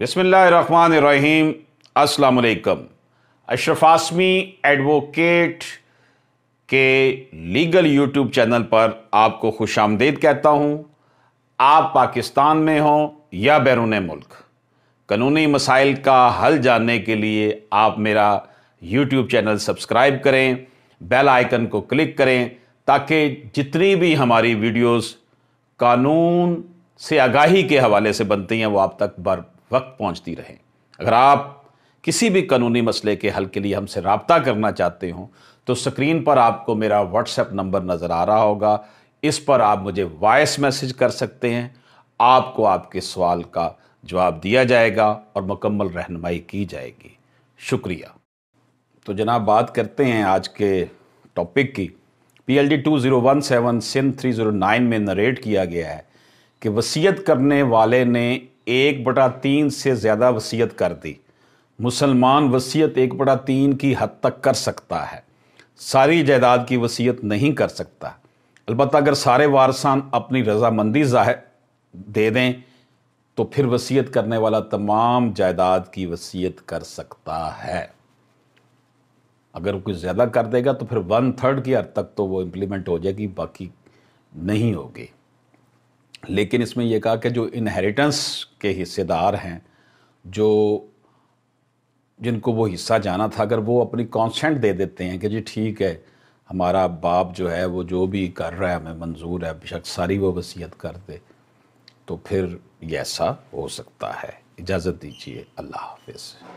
बिसमीम असलकम अशरफ आसमी एडवोकेट के लीगल यूट्यूब चैनल पर आपको खुश आमदेद कहता हूँ आप पाकिस्तान में हों या बैरून मुल्क कानूनी मसाइल का हल जानने के लिए आप मेरा यूट्यूब चैनल सब्सक्राइब करें बेल आइकन को क्लिक करें ताकि जितनी भी हमारी वीडियोस कानून से आगाही के हवाले से बनती हैं वो आप तक बर वक्त पहुँचती रहे अगर आप किसी भी कानूनी मसले के हल के लिए हमसे रबता करना चाहते हो तो स्क्रीन पर आपको मेरा व्हाट्सएप नंबर नज़र आ रहा होगा इस पर आप मुझे वॉइस मैसेज कर सकते हैं आपको आपके सवाल का जवाब दिया जाएगा और मुकम्मल रहनमाई की जाएगी शुक्रिया तो जनाब बात करते हैं आज के टॉपिक की P L D two zero one seven सिन थ्री ज़ीरो नाइन में नरेट किया गया है कि वसीयत करने वाले ने एक बटा तीन से ज़्यादा वसीयत कर दी मुसलमान वसीयत एक बटा तीन की हद तक कर सकता है सारी जायदाद की वसीयत नहीं कर सकता अलबत्त अगर सारे वारसान अपनी रजामंदी जाहिर दे दें तो फिर वसीयत करने वाला तमाम जायदाद की वसीयत कर सकता है अगर कुछ ज़्यादा कर देगा तो फिर वन थर्ड की हद तक तो वो इम्प्लीमेंट हो जाएगी बाकी नहीं होगी लेकिन इसमें यह कहा कि जो इनहेरिटेंस के हिस्सेदार हैं जो जिनको वो हिस्सा जाना था अगर वो अपनी कॉन्सेंट दे देते हैं कि जी ठीक है हमारा बाप जो है वो जो भी कर रहा है हमें मंजूर है बेशक सारी वो वसीयत कर दे तो फिर ऐसा हो सकता है इजाज़त दीजिए अल्लाह हाफिज़